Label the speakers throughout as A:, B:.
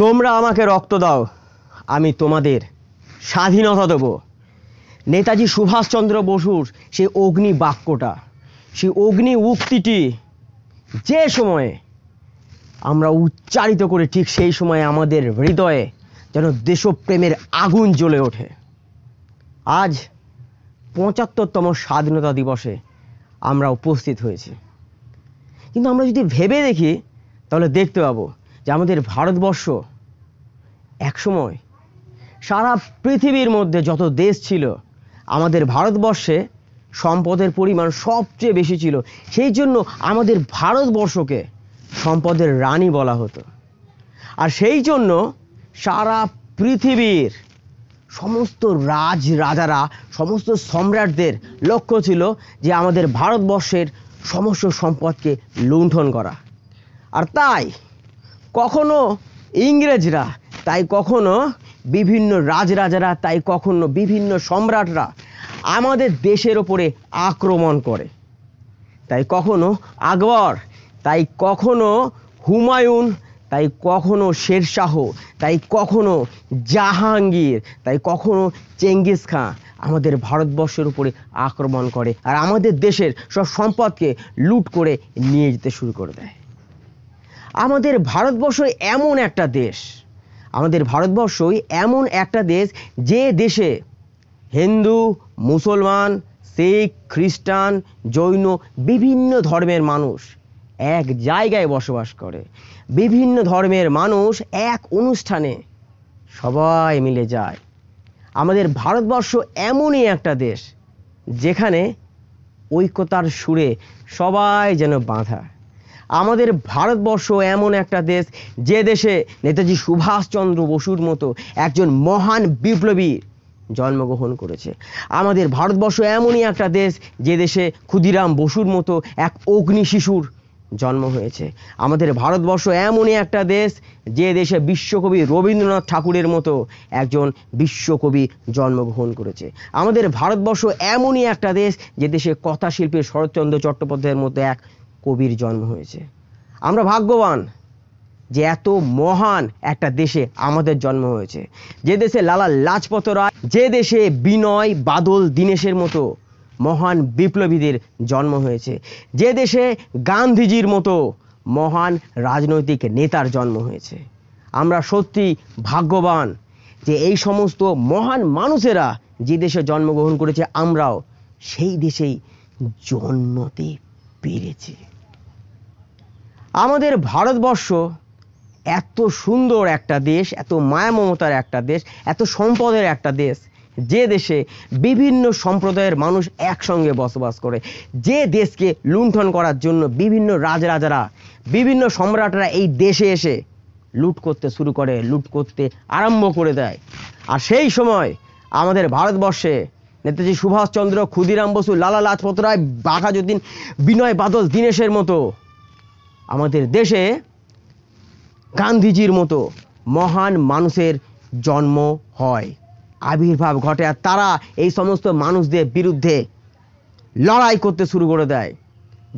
A: তোমরা আমাকে রক্ত দাও আমি তোমাদের স্বাধীনতা দেব নেতাজি সুভাষচন্দ্র বসুর সেই অগ্নি বাক্যটা সেই অগ্নি উক্তিটি যে সময়ে আমরা উচ্চারিত করে ঠিক সেই সময়ে আমাদের হৃদয়ে যেন দেশপ্রেমের আগুন জ্বলে ওঠে আজ পঁচাত্তরতম স্বাধীনতা দিবসে আমরা উপস্থিত হয়েছি কিন্তু আমরা যদি ভেবে দেখি তাহলে দেখতে পাবো যে আমাদের ভারতবর্ষ একসময় সারা পৃথিবীর মধ্যে যত দেশ ছিল আমাদের ভারতবর্ষে সম্পদের পরিমাণ সবচেয়ে বেশি ছিল সেই জন্য আমাদের ভারতবর্ষকে সম্পদের রানী বলা হতো আর সেই জন্য সারা পৃথিবীর সমস্ত রাজ রাজারা সমস্ত সম্রাটদের লক্ষ্য ছিল যে আমাদের ভারতবর্ষের সমস্ত সম্পদকে লুণ্ঠন করা আর তাই কখনো ইংরেজরা তাই কখনো বিভিন্ন রাজরাজারা তাই কখনো বিভিন্ন সম্রাটরা আমাদের দেশের ওপরে আক্রমণ করে তাই কখনো আকবর তাই কখনো হুমায়ুন তাই কখনো শেরশাহ তাই কখনো জাহাঙ্গীর তাই কখনো চেঙ্গিস খাঁ আমাদের ভারতবর্ষের উপরে আক্রমণ করে আর আমাদের দেশের সব সম্পদকে লুট করে নিয়ে যেতে শুরু করে দেয় আমাদের ভারতবর্ষ এমন একটা দেশ আমাদের ভারতবর্ষই এমন একটা দেশ যে দেশে হিন্দু মুসলমান শিখ খ্রিস্টান জৈন বিভিন্ন ধর্মের মানুষ এক জায়গায় বসবাস করে বিভিন্ন ধর্মের মানুষ এক অনুষ্ঠানে সবাই মিলে যায় আমাদের ভারতবর্ষ এমনই একটা দেশ যেখানে ঐক্যতার সুরে সবাই যেন বাঁধা আমাদের ভারতবর্ষ এমন একটা দেশ যে দেশে নেতাজি সুভাষচন্দ্র বসুর মতো একজন মহান বিপ্লবী জন্মগ্রহণ করেছে আমাদের ভারতবর্ষ এমনই একটা দেশ যে দেশে ক্ষুদিরাম বসুর মতো এক অগ্নি শিশুর জন্ম হয়েছে আমাদের ভারতবর্ষ এমনই একটা দেশ যে দেশে বিশ্বকবি রবীন্দ্রনাথ ঠাকুরের মতো একজন বিশ্বকবি জন্মগ্রহণ করেছে আমাদের ভারতবর্ষ এমনই একটা দেশ যে দেশে কথা শিল্পী শরৎচন্দ্র চট্টোপাধ্যায়ের মতো এক কবির জন্ম হয়েছে আমরা ভাগ্যবান যে এত মহান একটা দেশে আমাদের জন্ম হয়েছে যে দেশে লালা লাজপত রায় যে দেশে বিনয় বাদল দীনেশের মতো মহান বিপ্লবীদের জন্ম হয়েছে যে দেশে গান্ধীজির মতো মহান রাজনৈতিক নেতার জন্ম হয়েছে আমরা সত্যি ভাগ্যবান যে এই সমস্ত মহান মানুষেরা যে দেশে জন্মগ্রহণ করেছে আমরাও সেই দেশেই জন্মতে পেরেছি আমাদের ভারতবর্ষ এত সুন্দর একটা দেশ এত মায়া মমতার একটা দেশ এত সম্পদের একটা দেশ যে দেশে বিভিন্ন সম্প্রদায়ের মানুষ একসঙ্গে বসবাস করে যে দেশকে লুণ্ঠন করার জন্য বিভিন্ন রাজরাজারা বিভিন্ন সম্রাটরা এই দেশে এসে লুট করতে শুরু করে লুট করতে আরম্ভ করে দেয় আর সেই সময় আমাদের ভারতবর্ষে নেতাজি সুভাষচন্দ্র ক্ষুদিরাম বসু লালা লাজপত রায় বাঘাজুদ্দিন বিনয় বাদল দীনেশের মতো আমাদের দেশে গান্ধীজির মতো মহান মানুষের জন্ম হয় আবির্ভাব ঘটে আর তারা এই সমস্ত মানুষদের বিরুদ্ধে লড়াই করতে শুরু করে দেয়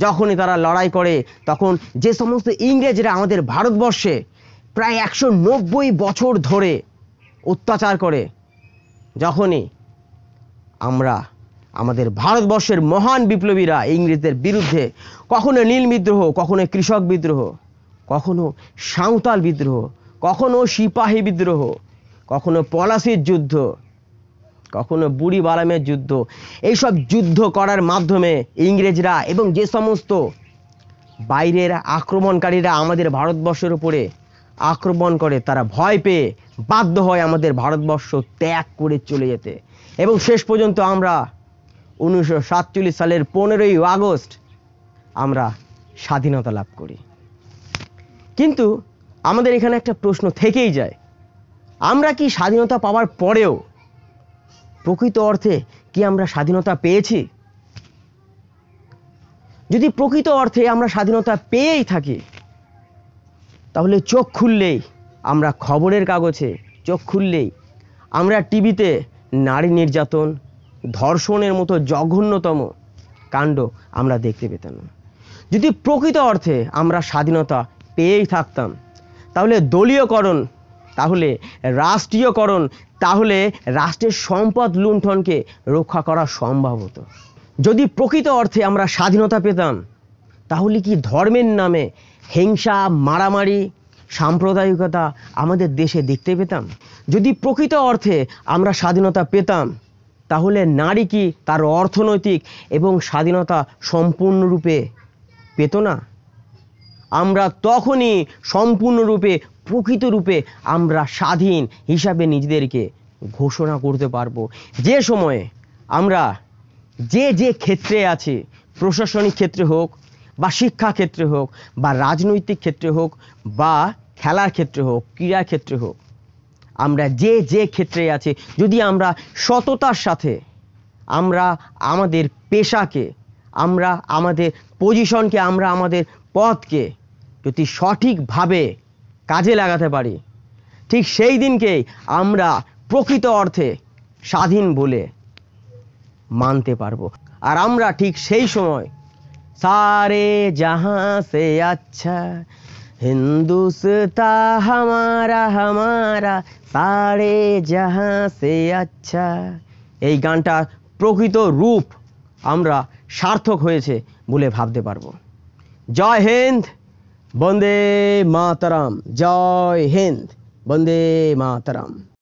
A: যখনই তারা লড়াই করে তখন যে সমস্ত ইংরেজরা আমাদের ভারতবর্ষে প্রায় একশো নব্বই বছর ধরে অত্যাচার করে যখনই আমরা আমাদের ভারতবর্ষের মহান বিপ্লবীরা ইংরেজদের বিরুদ্ধে কখনো নীল বিদ্রোহ কখনো কৃষক বিদ্রোহ কখনো সাঁওতাল বিদ্রোহ কখনো সিপাহী বিদ্রোহ কখনো পলাশির যুদ্ধ কখনো বুড়ি বালামের যুদ্ধ এইসব যুদ্ধ করার মাধ্যমে ইংরেজরা এবং যে সমস্ত বাইরের আক্রমণকারীরা আমাদের ভারতবর্ষের উপরে আক্রমণ করে তারা ভয় পেয়ে বাধ্য হয় আমাদের ভারতবর্ষ ত্যাগ করে চলে যেতে এবং শেষ পর্যন্ত আমরা উনিশশো সালের পনেরোই আগস্ট আমরা স্বাধীনতা লাভ করি কিন্তু আমাদের এখানে একটা প্রশ্ন থেকেই যায় আমরা কি স্বাধীনতা পাওয়ার পরেও প্রকৃত অর্থে কি আমরা স্বাধীনতা পেয়েছি যদি প্রকৃত অর্থে আমরা স্বাধীনতা পেয়েই থাকি তাহলে চোখ খুললেই আমরা খবরের কাগজে চোখ খুললেই আমরা টিভিতে নারী নির্যাতন ধর্ষণের মতো জঘন্যতম কাণ্ড আমরা দেখতে পেতাম না যদি প্রকৃত অর্থে আমরা স্বাধীনতা পেয়েই থাকতাম তাহলে দলীয়করণ তাহলে রাষ্ট্রীয়করণ তাহলে রাষ্ট্রের সম্পদ লুণ্ঠনকে রক্ষা করা সম্ভব হতো যদি প্রকৃত অর্থে আমরা স্বাধীনতা পেতাম তাহলে কি ধর্মের নামে হিংসা মারামারি সাম্প্রদায়িকতা আমাদের দেশে দেখতে পেতাম যদি প্রকৃত অর্থে আমরা স্বাধীনতা পেতাম তাহলে নারী কি তার অর্থনৈতিক এবং স্বাধীনতা সম্পূর্ণরূপে পেত না আমরা তখনই সম্পূর্ণরূপে প্রকৃতরূপে আমরা স্বাধীন হিসাবে নিজেদেরকে ঘোষণা করতে পারবো যে সময়ে আমরা যে যে ক্ষেত্রে আছে প্রশাসনিক ক্ষেত্রে হোক বা শিক্ষা ক্ষেত্রে হোক বা রাজনৈতিক ক্ষেত্রে হোক বা খেলার ক্ষেত্রে হোক ক্রীড়া ক্ষেত্রে হোক আমরা যে যে ক্ষেত্রে আছে যদি আমরা সততার সাথে আমরা আমাদের পেশাকে আমরা আমাদের পজিশনকে আমরা আমাদের পথকে যদি সঠিকভাবে কাজে লাগাতে পারি ঠিক সেই দিনকেই আমরা প্রকৃত অর্থে স্বাধীন বলে মানতে পারব আর আমরা ঠিক সেই সময় সারে জাহাঁ সে আচ্ছা হিন্দুস্তা হামারা হামারা सारे জাহা সে আচ্ছা এই গানটার প্রকৃত রূপ আমরা সার্থক হয়েছে বলে ভাবতে পারবো জয় হিন্দ বন্দে মাতারাম জয় হিন্দ বন্দে মাতারাম